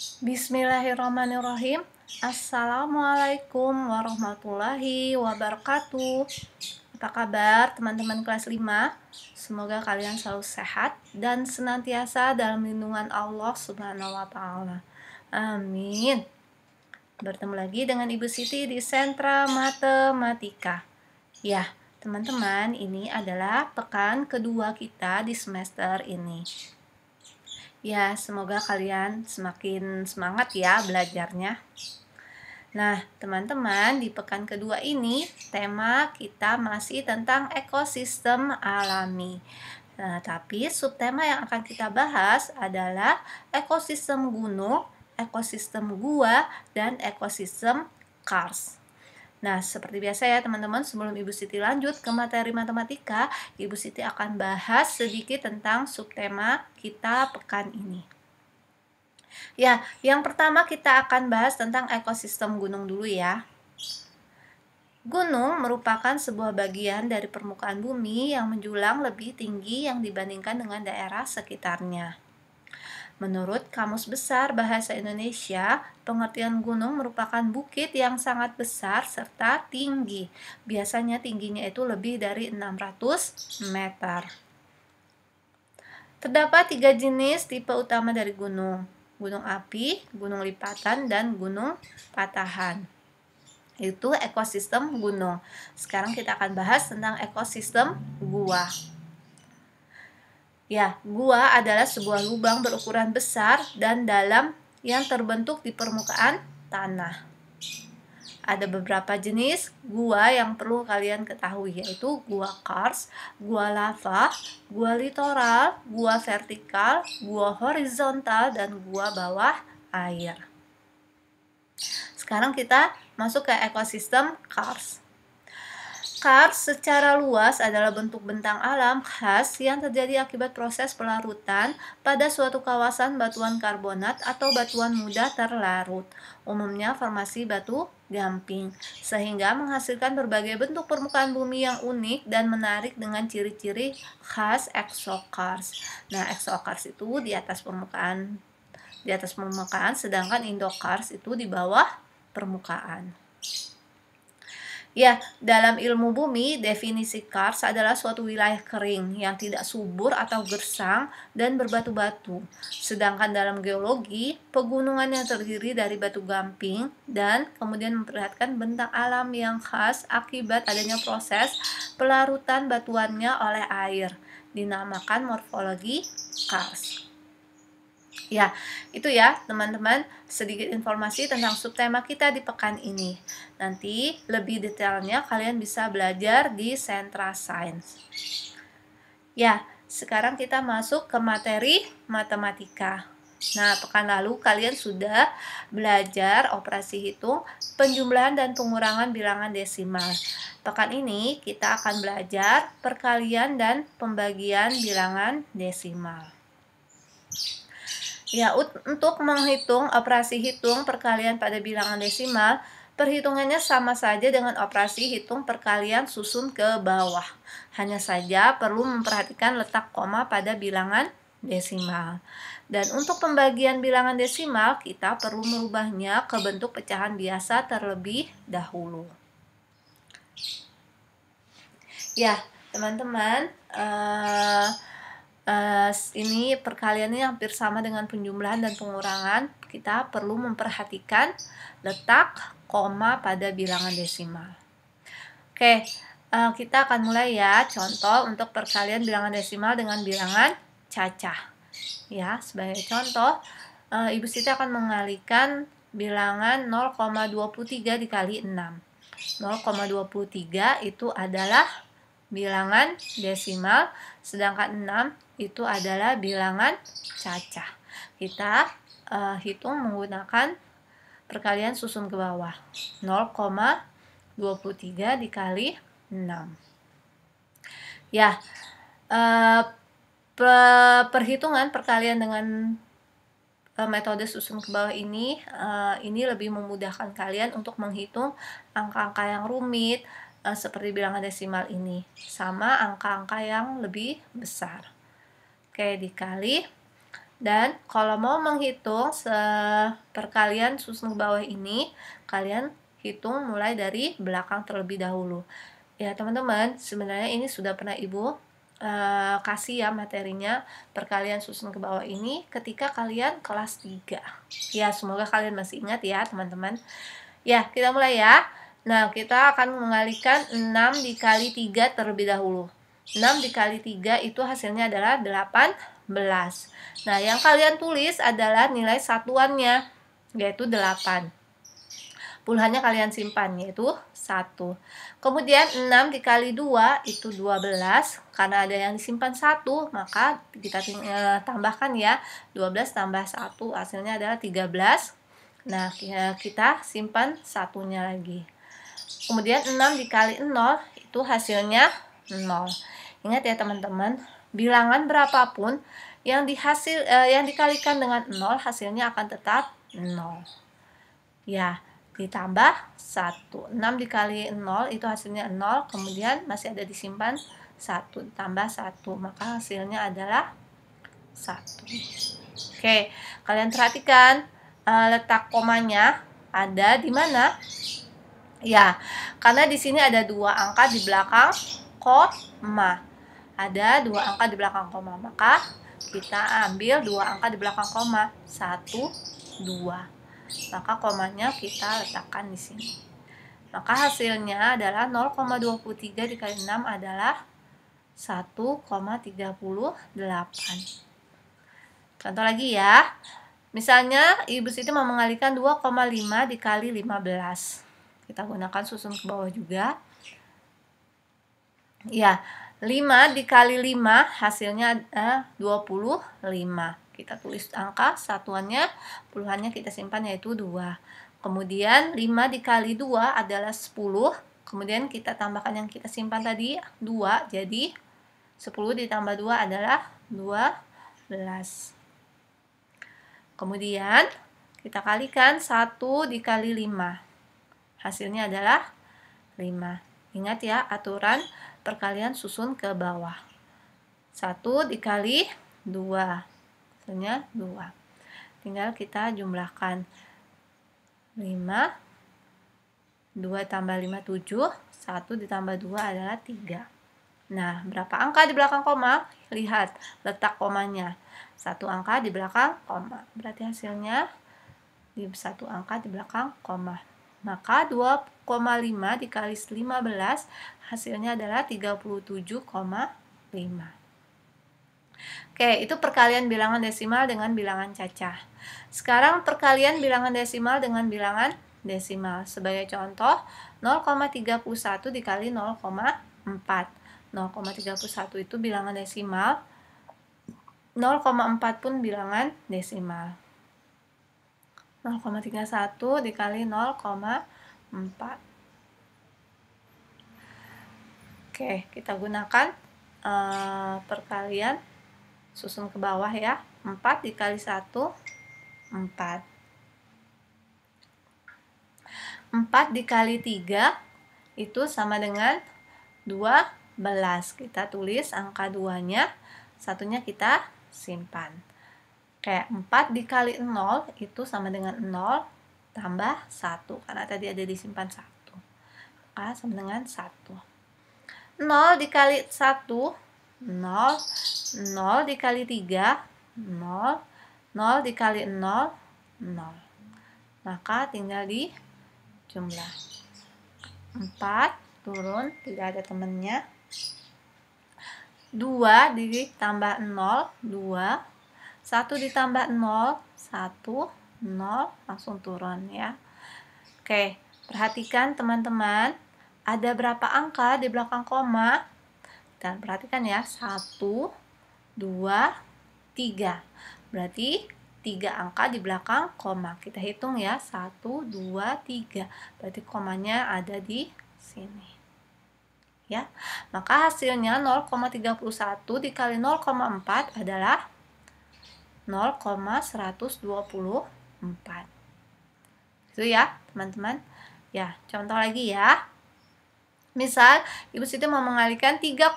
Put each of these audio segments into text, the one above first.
Bismillahirrahmanirrahim. Assalamualaikum warahmatullahi wabarakatuh. Apa kabar teman-teman kelas 5? Semoga kalian selalu sehat dan senantiasa dalam lindungan Allah Subhanahu wa taala. Amin. Bertemu lagi dengan Ibu Siti di Sentra Matematika. Ya, teman-teman, ini adalah pekan kedua kita di semester ini. Ya, semoga kalian semakin semangat ya belajarnya. Nah, teman-teman, di pekan kedua ini tema kita masih tentang ekosistem alami. Nah, tapi subtema yang akan kita bahas adalah ekosistem gunung, ekosistem gua, dan ekosistem kars. Nah, seperti biasa ya teman-teman, sebelum Ibu Siti lanjut ke materi matematika, Ibu Siti akan bahas sedikit tentang subtema kita pekan ini. Ya, yang pertama kita akan bahas tentang ekosistem gunung dulu ya. Gunung merupakan sebuah bagian dari permukaan bumi yang menjulang lebih tinggi yang dibandingkan dengan daerah sekitarnya. Menurut Kamus Besar Bahasa Indonesia, pengertian gunung merupakan bukit yang sangat besar serta tinggi. Biasanya tingginya itu lebih dari 600 meter. Terdapat tiga jenis tipe utama dari gunung. Gunung api, gunung lipatan, dan gunung patahan. Itu ekosistem gunung. Sekarang kita akan bahas tentang ekosistem gua. Ya, gua adalah sebuah lubang berukuran besar dan dalam yang terbentuk di permukaan tanah. Ada beberapa jenis gua yang perlu kalian ketahui yaitu gua kars, gua lava, gua litoral, gua vertikal, gua horizontal dan gua bawah air. Sekarang kita masuk ke ekosistem kars. Kars secara luas adalah bentuk bentang alam khas yang terjadi akibat proses pelarutan pada suatu kawasan batuan karbonat atau batuan muda terlarut, umumnya formasi batu gamping, sehingga menghasilkan berbagai bentuk permukaan bumi yang unik dan menarik dengan ciri-ciri khas exokars. Nah, exokars itu di atas permukaan di atas permukaan, sedangkan indokars itu di bawah permukaan. Ya, dalam ilmu bumi, definisi kars adalah suatu wilayah kering yang tidak subur atau gersang dan berbatu-batu. Sedangkan dalam geologi, pegunungan yang terdiri dari batu gamping dan kemudian memperlihatkan bentang alam yang khas akibat adanya proses pelarutan batuannya oleh air, dinamakan morfologi kars. Ya, itu ya teman-teman sedikit informasi tentang subtema kita di pekan ini. Nanti lebih detailnya kalian bisa belajar di Sentra Science. Ya, sekarang kita masuk ke materi matematika. Nah, pekan lalu kalian sudah belajar operasi hitung, penjumlahan dan pengurangan bilangan desimal. Pekan ini kita akan belajar perkalian dan pembagian bilangan desimal. Ya, untuk menghitung operasi hitung perkalian pada bilangan desimal, perhitungannya sama saja dengan operasi hitung perkalian susun ke bawah. Hanya saja perlu memperhatikan letak koma pada bilangan desimal. Dan untuk pembagian bilangan desimal, kita perlu merubahnya ke bentuk pecahan biasa terlebih dahulu. Ya, teman-teman, uh, uh, ini perkaliannya hampir sama dengan penjumlahan dan pengurangan kita perlu memperhatikan letak koma pada bilangan desimal oke uh, kita akan mulai ya contoh untuk perkalian bilangan desimal dengan bilangan cacah ya sebagai contoh uh, ibu Siti akan mengalihkan bilangan 0,23 dikali 6 0,23 itu adalah bilangan desimal, sedangkan 6 itu adalah bilangan cacah. Kita uh, hitung menggunakan perkalian susun ke bawah. 0,23 dikali 6. Ya, uh, perhitungan perkalian dengan eh, metode susun ke bawah ini uh, ini lebih memudahkan kalian untuk menghitung angka-angka yang rumit uh, seperti bilangan desimal ini sama angka-angka yang lebih besar oke dikali dan kalau mau menghitung perkalian ke bawah ini kalian hitung mulai dari belakang terlebih dahulu ya teman-teman sebenarnya ini sudah pernah ibu uh, kasih ya materinya perkalian susun ke bawah ini ketika kalian kelas 3 ya semoga kalian masih ingat ya teman-teman ya kita mulai ya Nah, kita akan mengalihkan 6 dikali 3 terlebih dahulu. 6 dikali 3 itu hasilnya adalah 18. Nah, yang kalian tulis adalah nilai satuannya, yaitu 8. Puluhannya kalian simpan, yaitu 1. Kemudian 6 dikali 2 itu 12. Karena ada yang disimpan 1, maka kita eh, tambahkan ya. 12 tambah 1, hasilnya adalah 13. Nah, eh, kita simpan satunya lagi. Kemudian 6 dikali 0 itu hasilnya 0. Ingat ya teman-teman, bilangan berapapun yang dihasil eh, yang dikalikan dengan 0 hasilnya akan tetap 0. Ya, ditambah 1. 6 dikali 0 itu hasilnya 0, kemudian masih ada disimpan 1 ditambah 1, maka hasilnya adalah 1. Oke, kalian perhatikan eh, letak komanya ada di mana? Ya, karena di sini ada dua angka di belakang koma. Ada dua angka di belakang koma, maka kita ambil dua angka di belakang koma. Satu, dua. Maka komanya kita letakkan di sini. Maka hasilnya adalah 0,23 dikali 6 adalah 1,38. Contoh lagi ya. Misalnya, Ibu Siti mau mengalihkan 2,5 dikali 15 kita gunakan susun ke bawah juga ya 5 dikali 5 hasilnya eh, 25 kita tulis angka satuannya puluhannya kita simpan yaitu 2 kemudian 5 dikali 2 adalah 10 kemudian kita tambahkan yang kita simpan tadi 2 jadi 10 ditambah 2 adalah 12 kemudian kita kalikan 1 dikali 5 Hasilnya adalah 5. Ingat ya, aturan perkalian susun ke bawah. 1 dikali 2. Hasilnya 2. Tinggal kita jumlahkan 5 2 tambah 5 7 1 ditambah 2 adalah 3 Nah, berapa angka di belakang koma? Lihat letak komanya Satu angka di belakang koma Berarti hasilnya di satu angka di belakang koma maka 2,5 dikali 15 hasilnya adalah 37,5. Oke, itu perkalian bilangan desimal dengan bilangan cacah. Sekarang perkalian bilangan desimal dengan bilangan desimal. Sebagai contoh, 0,31 dikali 0,4. 0,31 itu bilangan desimal, 0,4 pun bilangan desimal. 0,31 dikali 0,4 Oke, kita gunakan uh, perkalian susun ke bawah ya. 4 dikali 1, 4. 4 dikali 3 itu sama dengan 12. Kita tulis angka 2-nya, satunya kita simpan. Kayak 4 dikali 0 itu sama dengan 0 tambah 1. Karena tadi ada disimpan 1. A sama dengan 1. 0 dikali 1, 0. 0 dikali 3, 0. 0 dikali 0, 0. Maka tinggal di jumlah 4 turun, tidak ada temennya 2 ditambah 0, 2 1 ditambah 0, 1, 0, langsung turun ya. Oke, perhatikan teman-teman, ada berapa angka di belakang koma? Dan perhatikan ya, 1, 2, 3. Berarti 3 angka di belakang koma. Kita hitung ya, 1, 2, 3. Berarti komanya ada di sini ya. Maka hasilnya 0,31 dikali 0,4 adalah 0,124. Itu ya, teman-teman. Ya, contoh lagi ya. Misal, Ibu Siti mau mengalihkan 3,6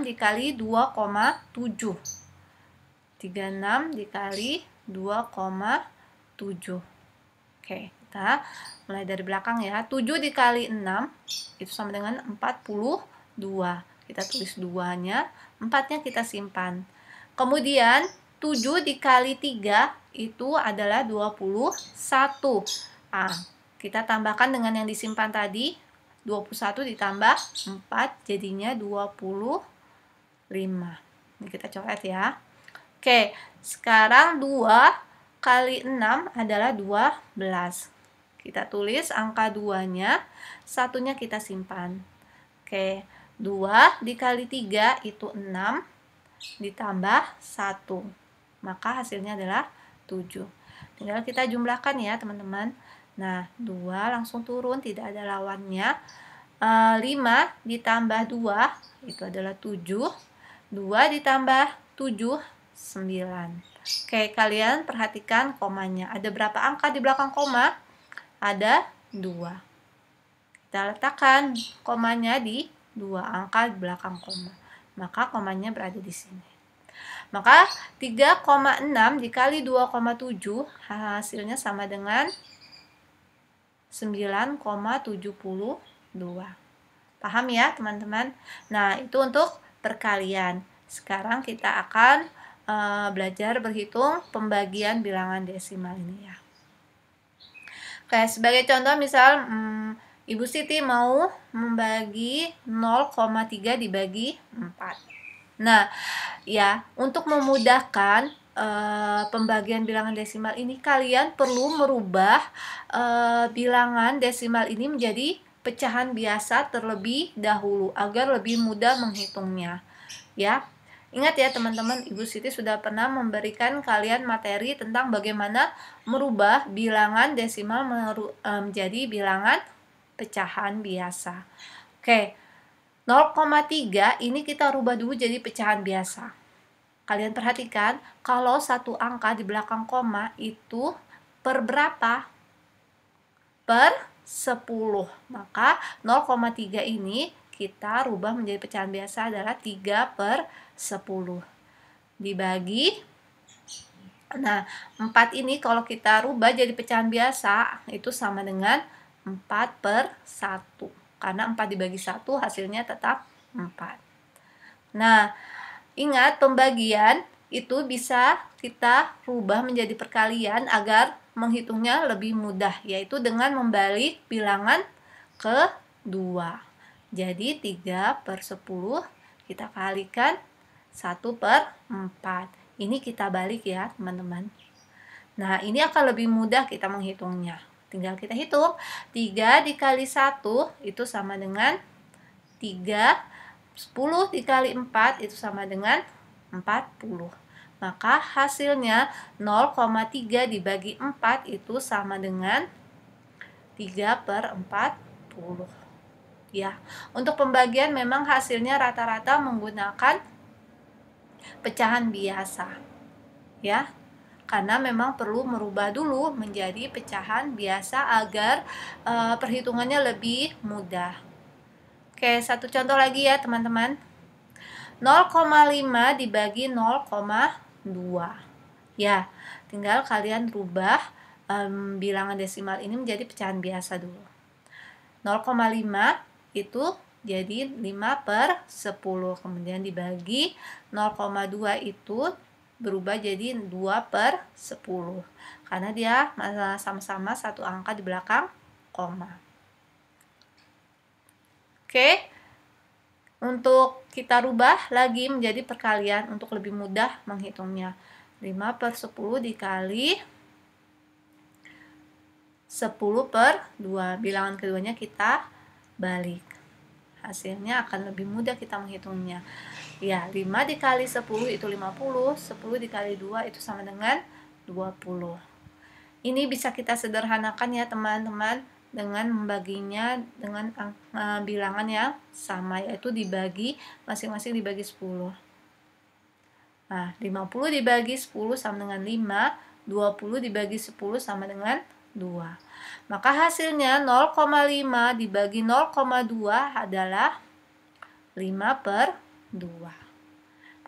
dikali 2,7. 36 dikali 2,7. Oke, kita mulai dari belakang ya. 7 dikali 6 itu sama dengan 42. Kita tulis 2-nya, 4-nya kita simpan. Kemudian 7 dikali 3 itu adalah 21. Ah, kita tambahkan dengan yang disimpan tadi. 21 ditambah 4 jadinya 25. Ini kita coret ya. Oke, sekarang 2 kali 6 adalah 12. Kita tulis angka 2-nya, satunya kita simpan. Oke, 2 dikali 3 itu 6 ditambah 1 maka hasilnya adalah 7. Tinggal kita jumlahkan ya teman-teman. Nah, 2 langsung turun, tidak ada lawannya. E, eh, 5 ditambah 2, itu adalah 7. 2 ditambah 7, 9. Oke, kalian perhatikan komanya. Ada berapa angka di belakang koma? Ada 2. Kita letakkan komanya di dua angka di belakang koma. Maka komanya berada di sini. Maka 3,6 dikali 2,7 hasilnya sama dengan 9,72. Paham ya teman-teman? Nah itu untuk perkalian. Sekarang kita akan e, belajar berhitung pembagian bilangan desimal ini ya. Oke, sebagai contoh misal hmm, Ibu Siti mau membagi 0,3 dibagi 4. Nah, ya, untuk memudahkan uh, pembagian bilangan desimal ini kalian perlu merubah uh, bilangan desimal ini menjadi pecahan biasa terlebih dahulu agar lebih mudah menghitungnya. Ya. Ingat ya teman-teman, Ibu Siti sudah pernah memberikan kalian materi tentang bagaimana merubah bilangan desimal eh, menjadi bilangan pecahan biasa. Oke, 0,3 ini kita rubah dulu jadi pecahan biasa. Kalian perhatikan, kalau satu angka di belakang koma itu per berapa? Per 10. Maka 0,3 ini kita rubah menjadi pecahan biasa adalah 3 per 10. Dibagi Nah, 4 ini kalau kita rubah jadi pecahan biasa, itu sama dengan 4 per 1 karena 4 dibagi 1 hasilnya tetap 4 nah ingat pembagian itu bisa kita rubah menjadi perkalian agar menghitungnya lebih mudah yaitu dengan membalik bilangan ke 2 jadi 3 per 10 kita kalikan 1 per 4 ini kita balik ya teman-teman nah ini akan lebih mudah kita menghitungnya Tinggal kita hitung. 3 dikali 1 itu sama dengan 3. 10 dikali 4 itu sama dengan 40. Maka hasilnya 0,3 dibagi 4 itu sama dengan 3 per 40. Ya, untuk pembagian memang hasilnya rata-rata menggunakan pecahan biasa. Ya, karena memang perlu merubah dulu menjadi pecahan biasa agar e, perhitungannya lebih mudah. Oke, satu contoh lagi ya teman-teman. 0,5 dibagi 0,2. Ya, tinggal kalian rubah um, bilangan desimal ini menjadi pecahan biasa dulu. 0,5 itu jadi 5 per 10, kemudian dibagi 0,2 itu berubah jadi 2 per 10 karena dia sama-sama satu angka di belakang koma oke untuk kita rubah lagi menjadi perkalian untuk lebih mudah menghitungnya 5 per 10 dikali 10 per 2 bilangan keduanya kita balik hasilnya akan lebih mudah kita menghitungnya Ya, 5 dikali 10 itu 50, 10 dikali 2 itu sama dengan 20. Ini bisa kita sederhanakan ya teman-teman dengan membaginya dengan uh, bilangan yang sama yaitu dibagi masing-masing dibagi 10. Nah, 50 dibagi 10 sama dengan 5, 20 dibagi 10 sama dengan 2. Maka hasilnya 0,5 dibagi 0,2 adalah 5 per dua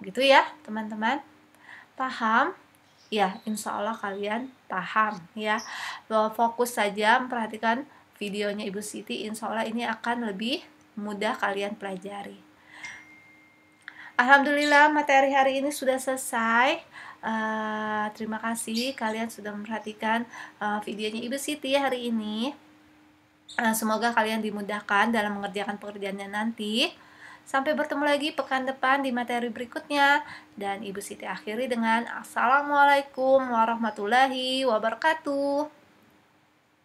begitu ya teman-teman paham ya insya Allah kalian paham ya bahwa fokus saja memperhatikan videonya Ibu Siti insya Allah ini akan lebih mudah kalian pelajari Alhamdulillah materi hari ini sudah selesai uh, Terima kasih kalian sudah memperhatikan uh, videonya Ibu Siti hari ini uh, Semoga kalian dimudahkan dalam mengerjakan pekerjaannya nanti Sampai bertemu lagi pekan depan di materi berikutnya. Dan Ibu Siti akhiri dengan Assalamualaikum warahmatullahi wabarakatuh.